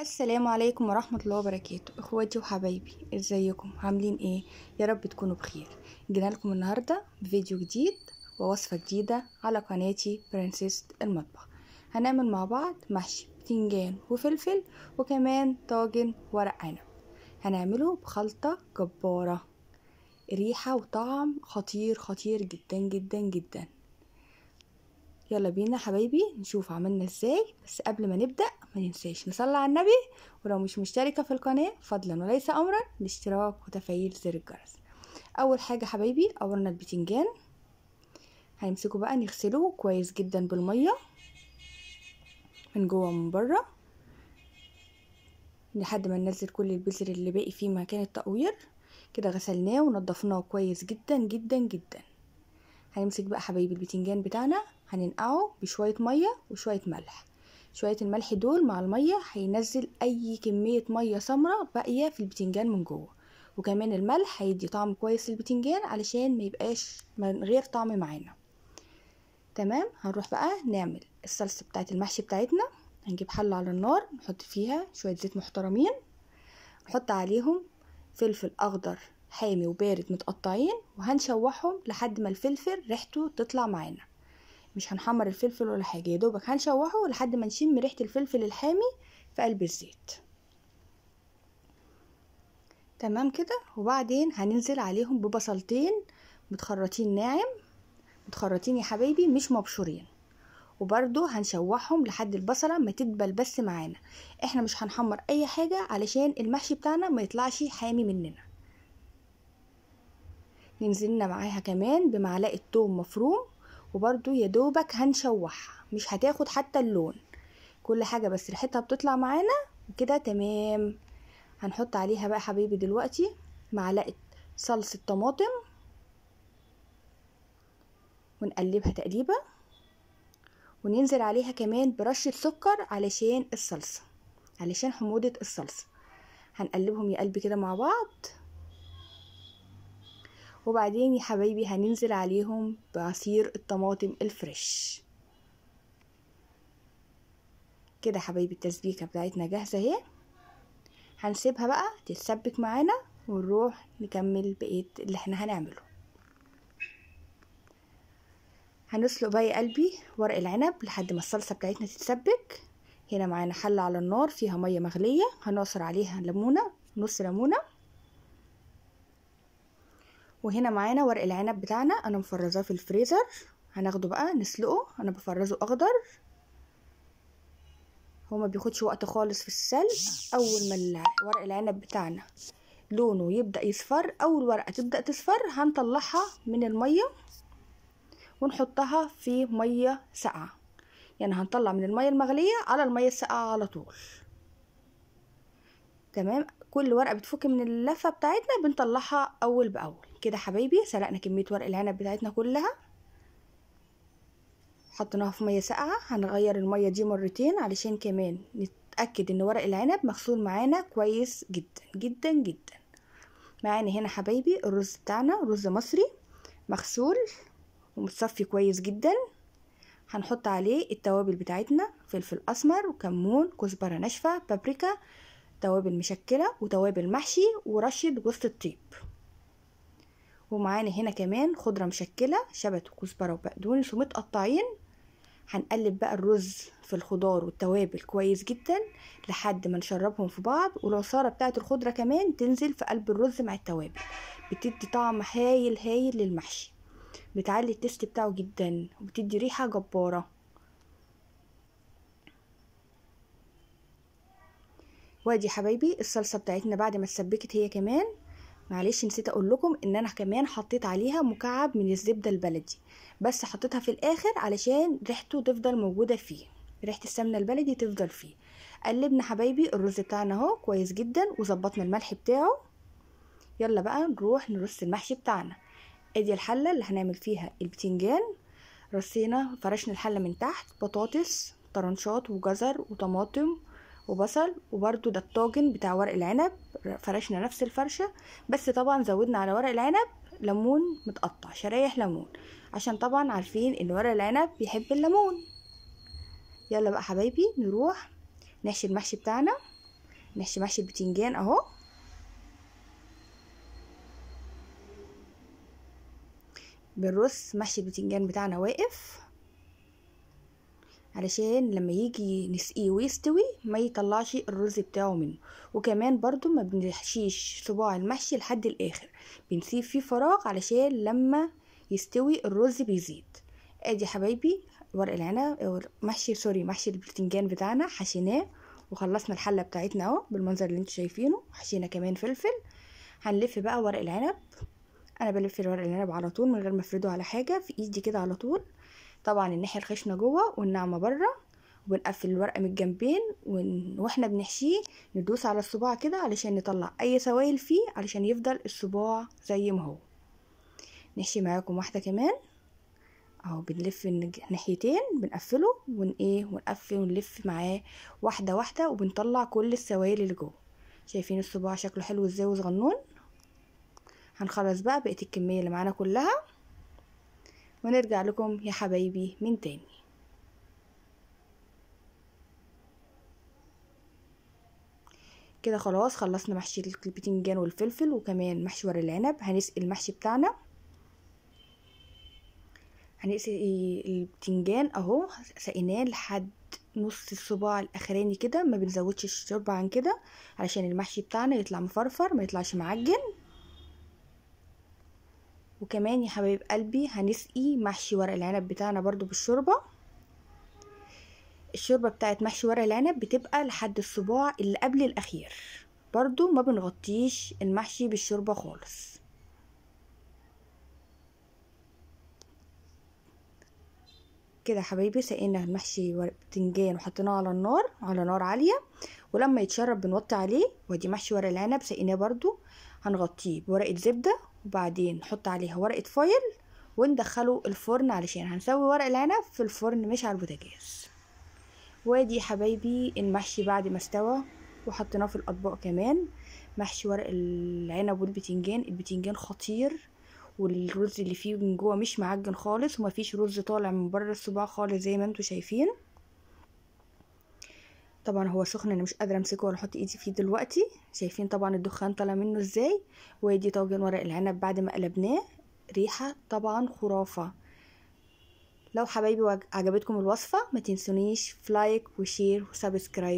السلام عليكم ورحمة الله وبركاته اخواتي وحبايبي ازيكم عاملين ايه يا رب تكونوا بخير جينا لكم النهاردة بفيديو جديد ووصفة جديدة على قناتي برنسيس المطبخ هنعمل مع بعض محشي بتنجان وفلفل وكمان طاجن ورق عنب هنعمله بخلطة جبارة ريحة وطعم خطير خطير جدا جدا جدا يلا بينا حبايبي نشوف عملنا ازاي بس قبل ما نبدأ ما نصلي على النبي ولو مش مشتركه في القناه فضلا وليس امرا الاشتراك وتفعيل زر الجرس اول حاجه حبايبي قورنا البتنجان هنمسكه بقى نغسله كويس جدا بالميه من جوه ومن بره لحد ما ننزل كل البذر اللي باقي فيه مكان التقوير كده غسلناه ونضفناه كويس جدا جدا جدا هنمسك بقى حبايبي البتنجان بتاعنا هننقعه بشويه ميه وشويه ملح شويه الملح دول مع الميه هينزل اي كميه ميه سمراء باقيه في البتنجان من جوه وكمان الملح هيدي طعم كويس للبتنجان علشان ما يبقاش من غير طعم معانا تمام هنروح بقى نعمل الصلصه بتاعه المحشي بتاعتنا هنجيب حل على النار نحط فيها شويه زيت محترمين نحط عليهم فلفل اخضر حامي وبارد متقطعين وهنشوحهم لحد ما الفلفل ريحته تطلع معانا مش هنحمر الفلفل ولا حاجه يا دوبك هنشوحه لحد ما نشم ريحه الفلفل الحامي في قلب الزيت تمام كده وبعدين هننزل عليهم ببصلتين متخرطين ناعم متخرطين يا حبايبي مش مبشورين وبرده هنشوحهم لحد البصله ما تدبل بس معانا احنا مش هنحمر اي حاجه علشان المحشي بتاعنا ما يطلعش حامي مننا ننزلنا معاها كمان بمعلقه توم مفروم وبرده دوبك هنشوحها مش هتاخد حتى اللون كل حاجة بس ريحتها بتطلع معانا وكده تمام هنحط عليها بقى حبيبي دلوقتي معلقة صلصة طماطم ونقلبها تقليبة وننزل عليها كمان برشة سكر علشان الصلصة علشان حموضة الصلصة هنقلبهم يا قلبي كده مع بعض وبعدين يا حبايبي هننزل عليهم بعصير الطماطم الفريش كده حبايبي التسبيكه بتاعتنا جاهزه اهي هنسيبها بقى تتسبك معانا ونروح نكمل بقيه اللي احنا هنعمله هنسلق بقى يا قلبي ورق العنب لحد ما الصلصه بتاعتنا تتسبك هنا معانا حله على النار فيها ميه مغليه هنعصر عليها ليمونه نص ليمونه وهنا معانا ورق العنب بتاعنا انا مفرزاه في الفريزر هناخده بقى نسلقه انا بفرزه اخضر هو ما بياخدش وقت خالص في السلق اول ما ورق العنب بتاعنا لونه يبدا يصفر اول ورقه تبدا تصفر هنطلعها من الميه ونحطها في ميه ساقعه يعني هنطلع من الميه المغليه على الميه الساقعه على طول تمام كل ورقه بتفك من اللفه بتاعتنا بنطلعها اول باول كده حبايبي سلقنا كميه ورق العنب بتاعتنا كلها حطيناها في ميه ساقعه هنغير الميه دي مرتين علشان كمان نتاكد ان ورق العنب مغسول معانا كويس جدا جدا جدا معانا هنا حبايبي الرز بتاعنا رز مصري مغسول ومتصفي كويس جدا هنحط عليه التوابل بتاعتنا فلفل اسمر وكمون كزبره ناشفه بابريكا توابل مشكلة وتوابل محشي ورشة جوز الطيب ومعانا هنا كمان خضرة مشكلة شبت وكزبرة وبقدونس ومتقطعين هنقلب بقى الرز في الخضار والتوابل كويس جدا لحد ما نشربهم في بعض والعصارة بتاعة الخضرة كمان تنزل في قلب الرز مع التوابل بتدي طعم هايل هايل للمحشي بتعلي التست بتاعه جدا وبتدي ريحة جبارة وادي حبايبي الصلصه بتاعتنا بعد ما اتسبكت هي كمان معلش نسيت اقول لكم ان انا كمان حطيت عليها مكعب من الزبده البلدي بس حطيتها في الاخر علشان ريحته تفضل موجوده فيه ريحه السمنه البلدي تفضل فيه قلبنا حبايبي الرز بتاعنا اهو كويس جدا وظبطنا الملح بتاعه يلا بقى نروح نرص المحشي بتاعنا ادي الحله اللي هنعمل فيها البتنجان رصينا فرشنا الحله من تحت بطاطس طرنشات وجزر وطماطم وبصل وبرده ده الطاجن بتاع ورق العنب فرشنا نفس الفرشه بس طبعا زودنا على ورق العنب ليمون متقطع شرايح ليمون عشان طبعا عارفين ان ورق العنب بيحب الليمون يلا بقى حبايبي نروح نحشي المحشي بتاعنا نحشي محشي البتنجان اهو بنرص محشي البتنجان بتاعنا واقف علشان لما يجي نسقيه ويستوي ما يطلعش الرز بتاعه منه وكمان برضو ما بنحشيش صباع المحشي لحد الاخر بنسيب فيه فراغ علشان لما يستوي الرز بيزيد ادي حبايبي ورق العنب محشي سوري محشي البتنجان بتاعنا حشيناه وخلصنا الحله بتاعتنا اهو بالمنظر اللي انتوا شايفينه حشينا كمان فلفل هنلف بقى ورق العنب انا بلف ورق العنب على طول من غير ما افرده على حاجه في ايدي كده على طول طبعا الناحية الخشنة جوه والناعمة بره وبنقفل الورق من الجنبين واحنا بنحشيه ندوس على الصباع كده علشان نطلع اي سوائل فيه علشان يفضل الصباع زي ما هو نحشي معاكم واحدة كمان اهو بنلف ناحيتين بنقفله ون ايه ونقفل ونلف معاه واحدة واحدة وبنطلع كل السوائل اللي جوه شايفين الصباع شكله حلو ازاي وصغنون هنخلص بقى بقية الكمية اللي معانا كلها ونرجع لكم يا حبايبي من تاني كده خلاص خلصنا محشي البتنجان والفلفل وكمان محشي ورق العنب هنسقي المحشي بتاعنا هنسقي البتنجان اهو سقيناه لحد نص الصباع الاخراني كده ما بنزودش الشوربه عن كده علشان المحشي بتاعنا يطلع مفرفر ما يطلعش معجن وكمان يا حبايب قلبي هنسقي محشي ورق العنب بتاعنا برضو بالشوربه الشوربه بتاعت محشي ورق العنب بتبقى لحد الصباع اللي قبل الاخير برضو ما بنغطيش المحشي بالشوربه خالص كده حبايبي سقينا المحشي بتنجان وحطيناه على النار على نار عاليه ولما يتشرب بنوطي عليه وادي محشي ورق العنب سقيناه برضو هنغطيه بورقه زبده وبعدين نحط عليها ورقة فويل وندخله الفرن علشان هنسوي ورق العنب في الفرن مش على البوتاجاز وادي يا حبايبي المحشي بعد ما استوى وحطيناه في الاطباق كمان محشي ورق العنب والبتنجان البتنجان خطير والرز اللي فيه من جوه مش معجن خالص ومفيش رز طالع من بره الصباع خالص زي ما انتوا شايفين طبعا هو سخن انا مش قادره امسكه ولا احط ايدي فيه دلوقتي شايفين طبعا الدخان طالع منه ازاي وادي طاجن ورق العنب بعد ما قلبناه ريحه طبعا خرافه لو حبايبي عجبتكم الوصفه ما تنسونيش في لايك وشير وسبسكرايب